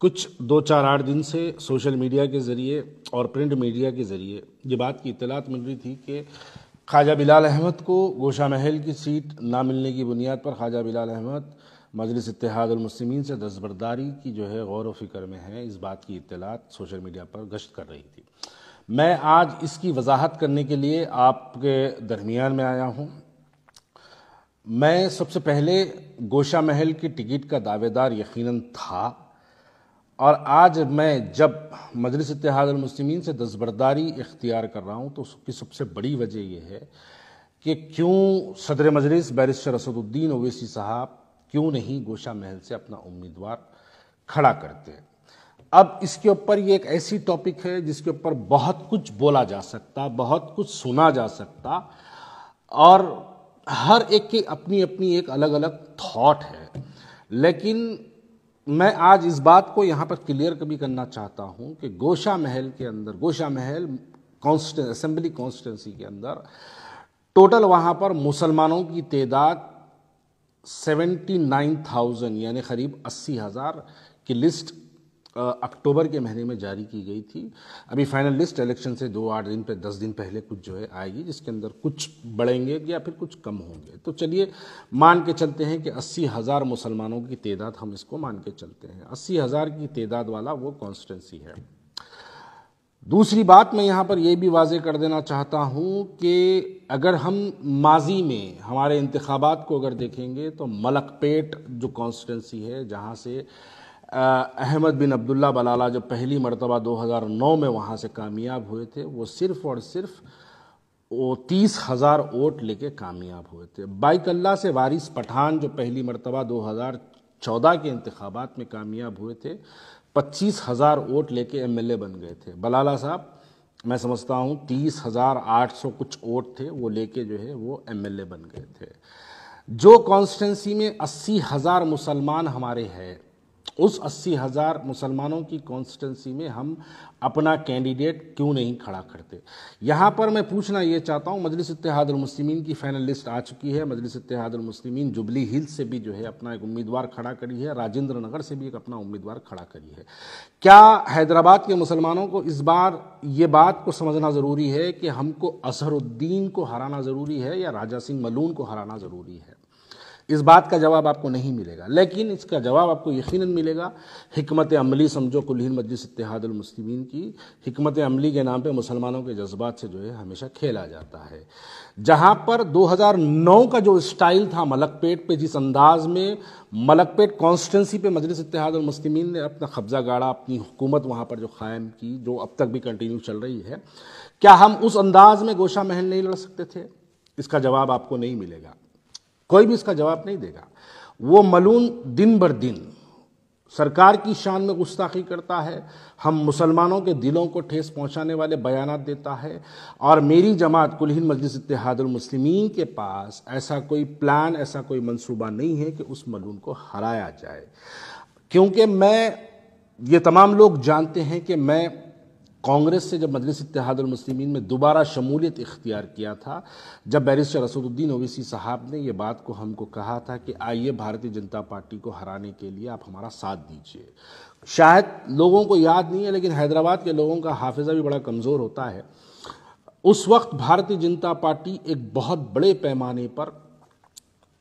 कुछ दो चार आठ दिन से सोशल मीडिया के ज़रिए और प्रिंट मीडिया के ज़रिए ये बात की इतलात मिल रही थी कि ख्वाजा बिलाल अहमद को गोशा महल की सीट ना मिलने की बुनियाद पर ख्वाजा बिलाल अहमद मजलिस इतिहादलमसमिन से दस्बरदारी की जो है गौर व फिक्र में है इस बात की इतलात सोशल मीडिया पर गश्त कर रही थी मैं आज इसकी वजाहत करने के लिए आपके दरमियान में आया हूँ मैं सबसे पहले गोशा महल की टिकट का दावेदार यकीनन था और आज मैं जब मजलिस मुस्लिमीन से दसबरदारी इख्तियार कर रहा हूँ तो उसकी सबसे बड़ी वजह यह है कि क्यों सदर मजलिस बैरिस्टर असदुद्दीन ओवैसी साहब क्यों नहीं गोशा महल से अपना उम्मीदवार खड़ा करते हैं अब इसके ऊपर ये एक ऐसी टॉपिक है जिसके ऊपर बहुत कुछ बोला जा सकता बहुत कुछ सुना जा सकता और हर एक की अपनी अपनी एक अलग अलग थॉट है लेकिन मैं आज इस बात को यहाँ पर क्लियर कभी करना चाहता हूँ कि गोशा महल के अंदर गोशा महल कॉन्स्टें असेंबली कॉन्स्टिटेंसी के अंदर टोटल वहाँ पर मुसलमानों की तादाद थाउजेंड यानी करीब अस्सी हज़ार की लिस्ट अक्टूबर के महीने में जारी की गई थी अभी फाइनल लिस्ट इलेक्शन से दो आठ दिन पे दस दिन पहले कुछ जो है आएगी जिसके अंदर कुछ बढ़ेंगे या फिर कुछ कम होंगे तो चलिए मान के चलते हैं कि अस्सी हज़ार मुसलमानों की तदाद हम इसको मान के चलते हैं अस्सी हज़ार की तदाद वाला वो कॉन्स्टिटेंसी है दूसरी बात मैं यहाँ पर यह भी वाजे कर देना चाहता हूँ कि अगर हम माजी में हमारे इंतबात को अगर देखेंगे तो मलकपेट जो कॉन्स्टिटेंसी है जहाँ से अहमद बिन अब्दुल्ला बलाला जो पहली मरतबा 2009 में वहाँ से कामयाब हुए थे वो सिर्फ़ और सिर्फ वो तीस हज़ार वोट लेके कामयाब हुए थे बाइकल्ला से वारिस पठान जो पहली मरतबा 2014 के इंतबात में कामयाब हुए थे पच्चीस हज़ार वोट लेके एमएलए बन गए थे बलाला साहब मैं समझता हूँ तीस हज़ार आठ सौ कुछ वोट थे वो लेके जो है वो एमएलए बन गए थे जो कॉन्स्टेंसी में अस्सी हज़ार मुसलमान हमारे हैं उस अस्सी हज़ार मुसलमानों की कॉन्स्टिटेंसी में हम अपना कैंडिडेट क्यों नहीं खड़ा करते यहाँ पर मैं पूछना ये चाहता हूँ मजलिस इतिहादमसलिमिन की फाइनल लिस्ट आ चुकी है मजलिस इतिहादमसलिमिन जुबली हिल्स से भी जो है अपना एक उम्मीदवार खड़ा करी है राजेंद्र नगर से भी एक अपना उम्मीदवार खड़ा करी है क्या हैदराबाद के मुसलमानों को इस बार ये बात को समझना ज़रूरी है कि हमको असहरुद्दीन को हराना ज़रूरी है या राजा सिंह मलून को हराना ज़रूरी है इस बात का जवाब आपको नहीं मिलेगा लेकिन इसका जवाब आपको यकीन मिलेगा हमत अमली समझो कुल्हन मजलिस इतिहादमसलिमिन की हमत अमली के नाम पर मुसलमानों के जज्बात से जो है हमेशा खेला जाता है जहाँ पर 2009 का जो स्टाइल था मलकपेट पे जिस अंदाज में मलकपेट कॉन्स्टेंसी पे मजलिस इतिहादमसलिमिन ने अपना कब्जा गाड़ा अपनी हुकूमत वहाँ पर जो कायम की जो अब तक भी कंटिन्यू चल रही है क्या हम उस अंदाज में गोशा महल नहीं लड़ सकते थे इसका जवाब आपको नहीं मिलेगा कोई भी इसका जवाब नहीं देगा वो मलून दिन बर दिन सरकार की शान में गुस्ताखी करता है हम मुसलमानों के दिलों को ठेस पहुंचाने वाले बयान देता है और मेरी जमात कुल हिंद मजलिस इतिहादमसलिमिन के पास ऐसा कोई प्लान ऐसा कोई मंसूबा नहीं है कि उस मलून को हराया जाए क्योंकि मैं ये तमाम लोग जानते हैं कि मैं कांग्रेस से जब मजलिस इतिहादमसलिमिन में दोबारा शमूलियत इख्तियार किया था जब बैरिस्टर रसदुद्दीन ओवैसी साहब ने यह बात को हमको कहा था कि आइए भारतीय जनता पार्टी को हराने के लिए आप हमारा साथ दीजिए शायद लोगों को याद नहीं है लेकिन हैदराबाद के लोगों का हाफिज़ा भी बड़ा कमज़ोर होता है उस वक्त भारतीय जनता पार्टी एक बहुत बड़े पैमाने पर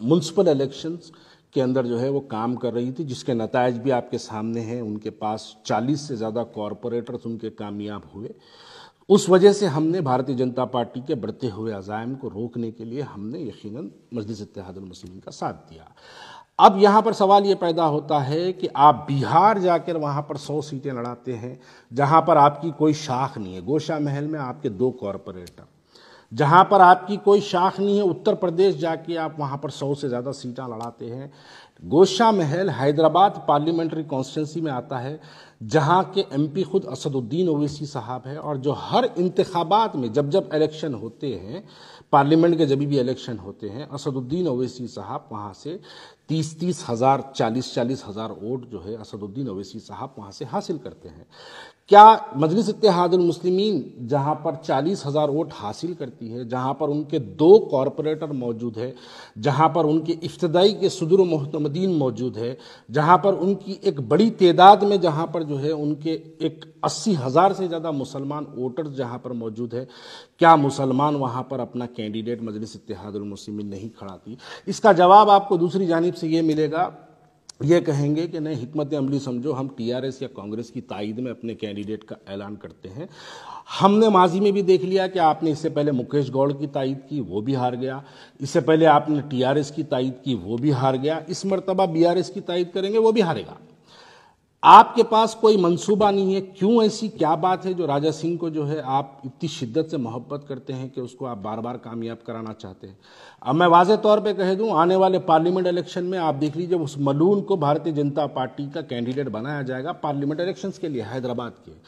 म्यूनसिपल इलेक्शंस के अंदर जो है वो काम कर रही थी जिसके नतज भी आपके सामने हैं उनके पास 40 से ज़्यादा कॉरपोरेटर्स उनके कामयाब हुए उस वजह से हमने भारतीय जनता पार्टी के बढ़ते हुए अजायम को रोकने के लिए हमने यकीन मजलिस इतिहादमसलिम का साथ दिया अब यहाँ पर सवाल ये पैदा होता है कि आप बिहार जाकर वहाँ पर सौ सीटें लड़ाते हैं जहाँ पर आपकी कोई शाख नहीं है गोशा महल में आपके दो कॉरपोरेटर जहाँ पर आपकी कोई शाख नहीं है उत्तर प्रदेश जाके आप वहाँ पर सौ से ज़्यादा सीटा लड़ाते हैं गोशा महल हैदराबाद पार्लियामेंट्री कॉन्स्टिटेंसी में आता है जहाँ के एमपी खुद असदुद्दीन ओवैसी साहब हैं और जो हर इंतबात में जब जब इलेक्शन होते हैं पार्लियामेंट के जब भी इलेक्शन होते हैं असदुद्दीन ओवैसी साहब वहाँ से तीस तीस हज़ार चालीस चालीस हज़ार वोट जो है असदुद्दीन ओवैसी साहब वहाँ से हासिल करते हैं क्या मजलिस इतिहादमसलिमिन जहाँ पर चालीस हज़ार वोट हासिल करती है जहाँ पर उनके दो कॉरपोरेटर मौजूद है जहाँ पर उनके इफ्तदाई के सदर महतमदीन मौजूद है जहाँ पर उनकी एक बड़ी तदाद में जहाँ पर जो है उनके एक अस्सी हज़ार से ज़्यादा मुसलमान वोटर्स जहाँ पर मौजूद है क्या मुसलमान वहाँ पर अपना कैंडिडेट मजलिस इतिहादमसलिमिन नहीं खड़ाती इसका जवाब आपको दूसरी जानब से ये मिलेगा ये कहेंगे कि नहीं हमत अमली समझो हम टीआरएस या कांग्रेस की तइद में अपने कैंडिडेट का ऐलान करते हैं हमने माजी में भी देख लिया कि आपने इससे पहले मुकेश गौड़ की ताइद की वो भी हार गया इससे पहले आपने टीआरएस की तइद की वो भी हार गया इस मरतबा बीआरएस की ताइद करेंगे वो भी हारेगा आपके पास कोई मंसूबा नहीं है क्यों ऐसी क्या बात है जो राजा सिंह को जो है आप इतनी शिद्दत से मोहब्बत करते हैं कि उसको आप बार बार कामयाब कराना चाहते हैं अब मैं वाज तौर पे कह दूं आने वाले पार्लियामेंट इलेक्शन में आप देख लीजिए उस मलून को भारतीय जनता पार्टी का कैंडिडेट बनाया जाएगा पार्लियामेंट इलेक्शन के लिए हैदराबाद के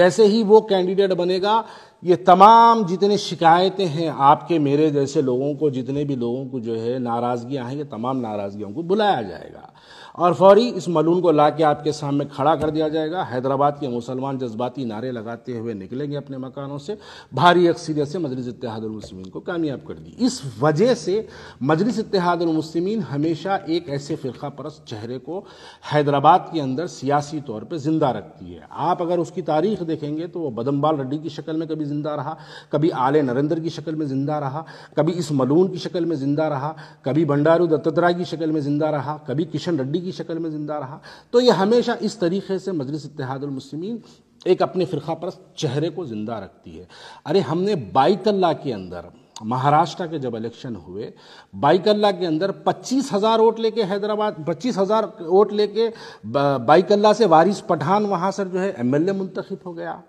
जैसे ही वो कैंडिडेट बनेगा ये तमाम जितने शिकायतें हैं आपके मेरे जैसे लोगों को जितने भी लोगों को जो है नाराज़गियाँ हैं ये तमाम नाराज़गियों को बुलाया जाएगा और फौरी इस मलून को ला के आपके सामने खड़ा कर दिया जाएगा हैदराबाद के मुसलमान जज्बाती नारे लगाते हुए निकलेंगे अपने मकानों से भारी अक्सरियत से मजलिस इतिहादमसमिन को कामयाब कर दी इस वजह से मजलिस इतिहादमसलिमिन हमेशा एक ऐसे फ़िरका परस्त चेहरे को हैदराबाद के अंदर सियासी तौर पर ज़िंदा रखती है आप अगर उसकी तारीख देखेंगे तो बदम बदम्बाल रड्डी की शक्ल में कभी ज़िंदा रहा कभी आले नरेंद्र की शक्ल में ज़िंदा रहा कभी इस मलून की शक्ल में ज़िंदा रहा कभी बंडारू दत्तात्रेय की शक्ल में ज़िंदा रहा कभी किशन रेड्डी की शक्ल में ज़िंदा रहा तो ये हमेशा इस तरीके से मजलिस इतिहादमसलिमिन एक अपने फ़िरका पर चेहरे को ज़िंदा रखती है अरे हमने बाईतल्ला के अंदर महाराष्ट्र के जब इलेक्शन हुए बाइकल्ला के अंदर पच्चीस हज़ार वोट लेके हैदराबाद पच्चीस हज़ार वोट लेके बाइकल्ला से वारिस पठान वहाँ सर जो है एमएलए एल मुंतखब हो गया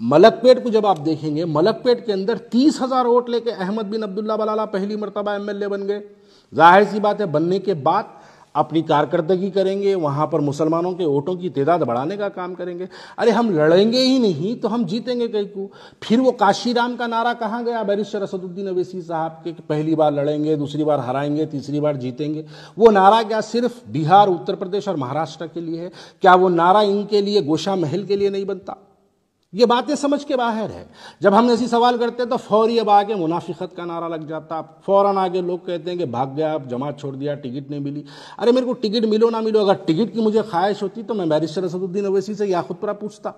मलकपेट को जब आप देखेंगे मलकपेट के अंदर तीस हज़ार वोट लेके अहमद बिन अब्दुल्ला बलाला पहली मरतबा एमएलए बन गए जाहिर सी बात है बनने के बाद अपनी कारकर्दगी करेंगे वहाँ पर मुसलमानों के वोटों की तादाद बढ़ाने का काम करेंगे अरे हम लड़ेंगे ही नहीं तो हम जीतेंगे कहीं को फिर वो काशीराम का नारा कहाँ गया बैरिस्टर असदुद्दीन अवैसी साहब के पहली बार लड़ेंगे दूसरी बार हराएंगे तीसरी बार जीतेंगे वो नारा क्या सिर्फ बिहार उत्तर प्रदेश और महाराष्ट्र के लिए है क्या वो नारा इनके लिए गोशा महल के लिए नहीं बनता ये बातें समझ के बाहर है जब हम ऐसी सवाल करते हैं तो फौरी अब आगे मुनाफिकत का नारा लग जाता आप फ़ौरन आगे लोग कहते हैं कि भाग गया आप जमात छोड़ दिया टिकट नहीं मिली अरे मेरे को टिकट मिलो ना मिलो अगर टिकट की मुझे ख्वाहिश होती तो मैं बैरिस्टर असदुद्दीन अवैसी से या खुद पूछता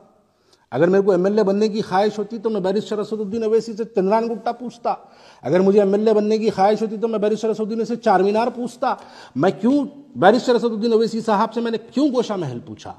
अगर मेरे को एमएलए बनने की ख्वाहिश होती तो मैं बैरिस्टर असदुद्दीन अवैसी से चंद्रान गुप्ता पूछता अगर मुझे एमएलए बनने की ख्वाहिश होती तो मैं बैरिस्टर असदुद्दीन से चार मीनार पूछता मैं क्यों बैरिस्टर असदुद्दीन अवैसी साहब से मैंने क्यों गोशा महल पूछा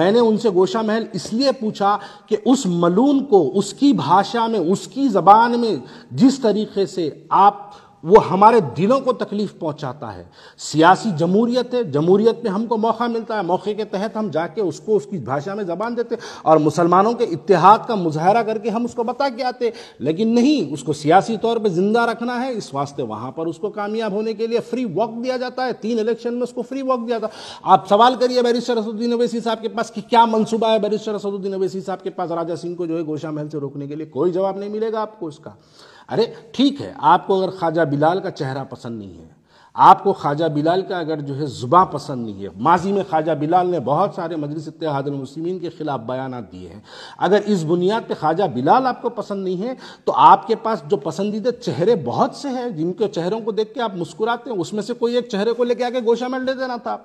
मैंने उनसे गोशा महल इसलिए पूछा कि उस मलून को उसकी भाषा में उसकी जबान में जिस तरीके से आप वो हमारे दिलों को तकलीफ पहुंचाता है सियासी जमहूरियत है जमहूरियत में हमको मौका मिलता है मौके के तहत हम जाके उसको उसकी भाषा में ज़बान देते और मुसलमानों के इतिहाद का मुजाहरा करके हम उसको बता के आते लेकिन नहीं उसको सियासी तौर पर ज़िंदा रखना है इस वास्ते वहाँ पर उसको कामयाब होने के लिए फ्री वक्त दिया जाता है तीन इलेक्शन में उसको फ्री वक्त दिया जाता है आप सवाल करिए बैरिस्टर असदुद्दीन अवैसी साहब के पास कि क्या मनसूबा है बैरिस्टर असदुद्दीन अवैसी साहब के पास राजा सिंह को जो है गोशा महल से रोकने के लिए कोई जवाब नहीं मिलेगा आपको उसका अरे ठीक है आपको अगर ख्वाजा बिलाल का चेहरा पसंद नहीं है आपको ख्वाजा बिलाल का अगर जो है ज़ुबा पसंद नहीं है माजी में ख्वाजा बिलाल ने बहुत सारे मजलिस इतिहादमसलिमिन के ख़िलाफ़ बयान दिए हैं अगर इस बुनियाद पर ख्वाजा बिलाल आपको पसंद नहीं है तो आपके पास जो पसंदीदा चेहरे बहुत से हैं जिनके चेहरों को देख के आप मुस्कुराते हैं उसमें से कोई एक चेहरे को लेके आके गोशा में दे देना था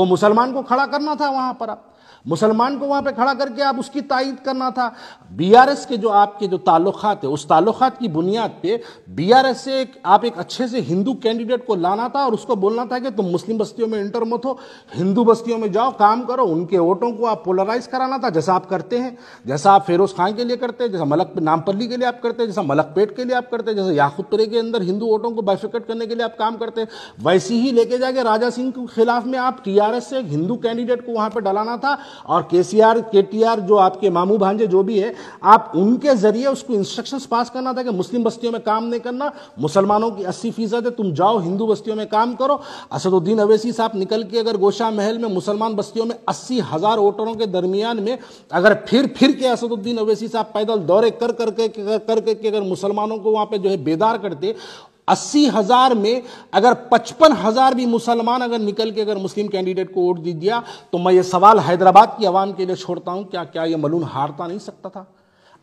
वो मुसलमान को खड़ा करना था वहाँ पर आप मुसलमान को वहां पे खड़ा करके आप उसकी तायद करना था बीआरएस के जो आपके जो ताल्लुकात है उस ताल्लुकात की बुनियाद पे बीआरएस से एक, आप एक अच्छे से हिंदू कैंडिडेट को लाना था और उसको बोलना था कि तुम मुस्लिम बस्तियों में इंटर मत हो हिंदू बस्तियों में जाओ काम करो उनके वोटों को आप पोलराइज कराना था जैसा आप करते हैं जैसा आप फेरोज खान के लिए करते हैं जैसा मलक नामपल्ली के लिए आप करते हैं जैसा मलकपेट के लिए आप करते हैं जैसे याकुतरे के अंदर हिंदू वोटों को बाइफिकेट करने के लिए आप काम करते हैं वैसे ही लेके जाके राजा सिंह के खिलाफ में आप टीआरएस से हिंदू कैंडिडेट को वहां पर डलाना था और केसीआर केटीआर जो आपके मामू भांजे जो भी है आप उनके जरिए उसको इंस्ट्रक्शंस पास करना था कि मुस्लिम बस्तियों में काम नहीं करना मुसलमानों की अस्सी फीसद है तुम जाओ हिंदू बस्तियों में काम करो असदुद्दीन अवैसी साहब निकल के अगर गोशा महल में मुसलमान बस्तियों में अस्सी हजार वोटरों के दरमियान में अगर फिर फिर के असदुद्दीन अवैसी साहब पैदल दौरे कर करके कर के कर कर कर कर कर कर मुसलमानों को वहां पे जो है बेदार करते अस्सी हजार में अगर पचपन हजार भी मुसलमान अगर निकल के अगर मुस्लिम कैंडिडेट को वोट दे दिया तो मैं ये सवाल हैदराबाद की आवाम के लिए छोड़ता हूँ क्या क्या ये मलून हारता नहीं सकता था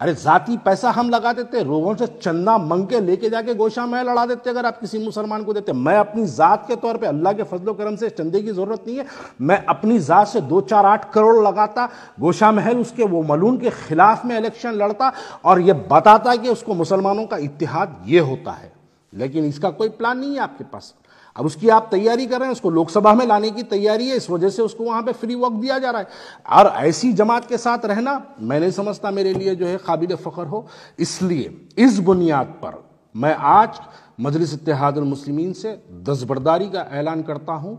अरे जाति पैसा हम लगा देते लोगों से चंदा मंग के लेके जाके गोशा में लड़ा देते अगर आप किसी मुसलमान को देते मैं अपनी ज़ात के तौर पे अल्लाह के फजलो करम से चंदे की ज़रूरत नहीं है मैं अपनी ज़ात से दो चार आठ करोड़ लगाता गोशा महल उसके वो मलून के ख़िलाफ़ में इलेक्शन लड़ता और ये बताता कि उसको मुसलमानों का इतिहाद ये होता है लेकिन इसका कोई प्लान नहीं है आपके पास अब उसकी आप तैयारी कर रहे हैं उसको लोकसभा में लाने की तैयारी है इस वजह से उसको वहां पे फ्री वक्त दिया जा रहा है और ऐसी जमात के साथ रहना मैं नहीं समझता मेरे लिए जो है काबिल फखर हो इसलिए इस बुनियाद पर मैं आज मजलिस इतिहादुलमसलिमिन से दसबरदारी का ऐलान करता हूँ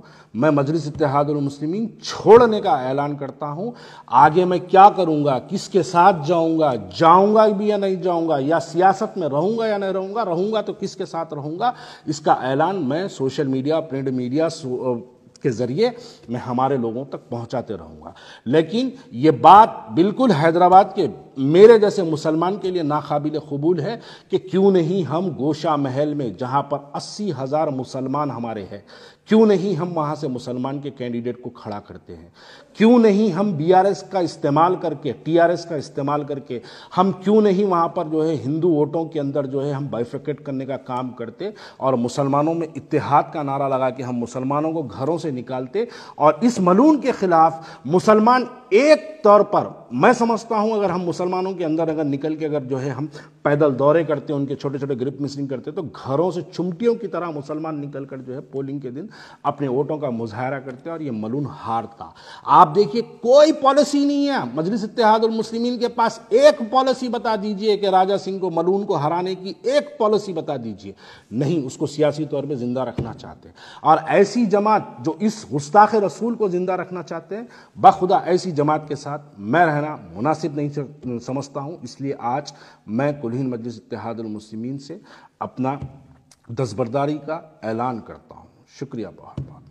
मैं मजलिस इतिहादुलमसलिमिन छोड़ने का ऐलान करता हूँ आगे मैं क्या करूँगा किसके साथ जाऊँगा जाऊँगा भी या नहीं जाऊँगा या सियासत में रहूँगा या नहीं रहूँगा रहूँगा तो किसके साथ रहूँगा इसका ऐलान मैं सोशल मीडिया प्रिंट मीडिया के ज़रिए मैं हमारे लोगों तक पहुंचाते रहूंगा लेकिन ये बात बिल्कुल हैदराबाद के मेरे जैसे मुसलमान के लिए नाकाबिल कबूल है कि क्यों नहीं हम गोशा महल में जहाँ पर अस्सी हज़ार मुसलमान हमारे हैं क्यों नहीं हम वहाँ से मुसलमान के कैंडिडेट को खड़ा करते हैं क्यों नहीं हम बीआरएस का इस्तेमाल करके टीआरएस का इस्तेमाल करके हम क्यों नहीं वहाँ पर जो है हिंदू वोटों के अंदर जो है हम बाइफ्रिकेट करने का काम करते और मुसलमानों में इतिहाद का नारा लगा के हम मुसलमानों को घरों से निकालते और इस मलून के ख़िलाफ़ मुसलमान एक तौर पर मैं समझता हूं अगर हम मुसलमानों के अंदर अगर निकल के अगर जो है हम पैदल दौरे करते हैं उनके छोटे छोटे ग्रिप मिसिंग करते तो घरों से चुमटियों की तरह मुसलमान निकल कर जो है पोलिंग के दिन अपने वोटों का मुजाहरा करते और ये मलून हारता आप देखिए कोई पॉलिसी नहीं है मजलिस इतिहाद के पास एक पॉलिसी बता दीजिए कि राजा सिंह को मलून को हराने की एक पॉलिसी बता दीजिए नहीं उसको सियासी तौर पर जिंदा रखना चाहते हैं और ऐसी जमात जो इस गुस्ताख रसूल को जिंदा रखना चाहते हैं बखुदा ऐसी जमात के साथ मैं रह कहना मुनासिब नहीं समझता हूँ इसलिए आज मैं कुलहीन मजलिस इतिहादमसलिमिन से अपना दसबरदारी का ऐलान करता हूँ शुक्रिया बहुत बहुत